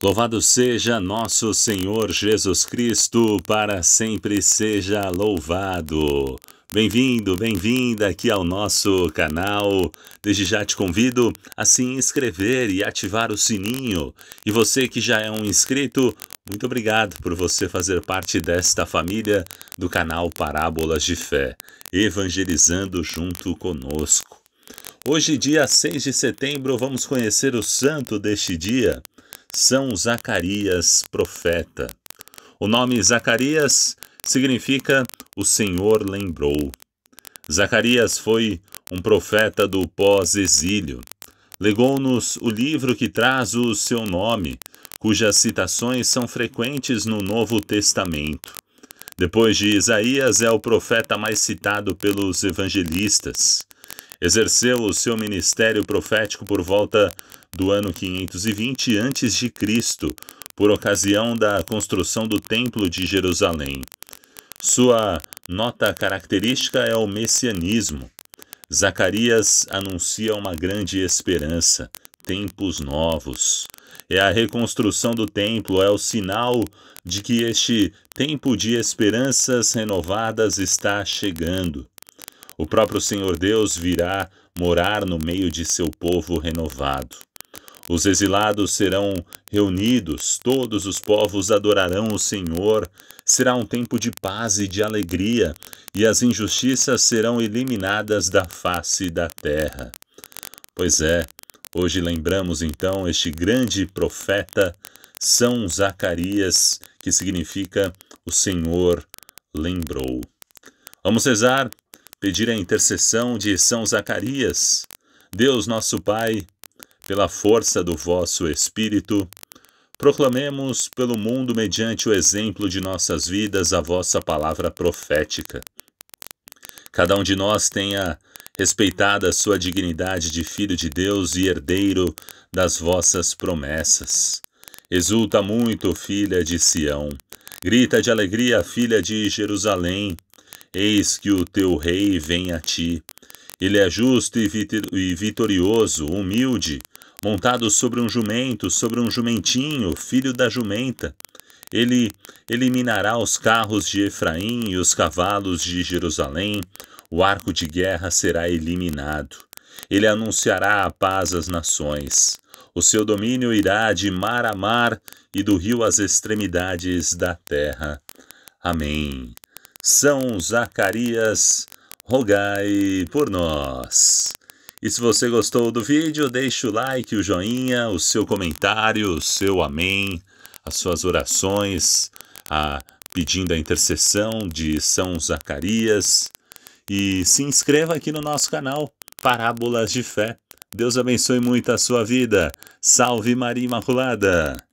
Louvado seja nosso Senhor Jesus Cristo, para sempre seja louvado. Bem-vindo, bem-vinda aqui ao nosso canal. Desde já te convido a se inscrever e ativar o sininho. E você que já é um inscrito, muito obrigado por você fazer parte desta família do canal Parábolas de Fé, evangelizando junto conosco. Hoje, dia 6 de setembro, vamos conhecer o santo deste dia. São Zacarias, profeta. O nome Zacarias significa o Senhor lembrou. Zacarias foi um profeta do pós-exílio. Legou-nos o livro que traz o seu nome, cujas citações são frequentes no Novo Testamento. Depois de Isaías, é o profeta mais citado pelos evangelistas. Exerceu o seu ministério profético por volta do ano 520 a.C., por ocasião da construção do Templo de Jerusalém. Sua nota característica é o messianismo. Zacarias anuncia uma grande esperança, tempos novos. É a reconstrução do templo, é o sinal de que este tempo de esperanças renovadas está chegando. O próprio Senhor Deus virá morar no meio de seu povo renovado. Os exilados serão reunidos, todos os povos adorarão o Senhor. Será um tempo de paz e de alegria, e as injustiças serão eliminadas da face da terra. Pois é, hoje lembramos então este grande profeta, São Zacarias, que significa o Senhor lembrou. Vamos rezar, pedir a intercessão de São Zacarias. Deus, nosso Pai, pela força do vosso Espírito, proclamemos pelo mundo, mediante o exemplo de nossas vidas, a vossa palavra profética. Cada um de nós tenha respeitado a sua dignidade de filho de Deus e herdeiro das vossas promessas. Exulta muito, filha de Sião. Grita de alegria, filha de Jerusalém. Eis que o teu rei vem a ti. Ele é justo e vitorioso, humilde, montado sobre um jumento, sobre um jumentinho, filho da jumenta. Ele eliminará os carros de Efraim e os cavalos de Jerusalém, o arco de guerra será eliminado. Ele anunciará a paz às nações. O seu domínio irá de mar a mar e do rio às extremidades da terra. Amém. São Zacarias, rogai por nós. E se você gostou do vídeo, deixe o like, o joinha, o seu comentário, o seu amém, as suas orações, a, pedindo a intercessão de São Zacarias. E se inscreva aqui no nosso canal Parábolas de Fé. Deus abençoe muito a sua vida. Salve Maria Imaculada!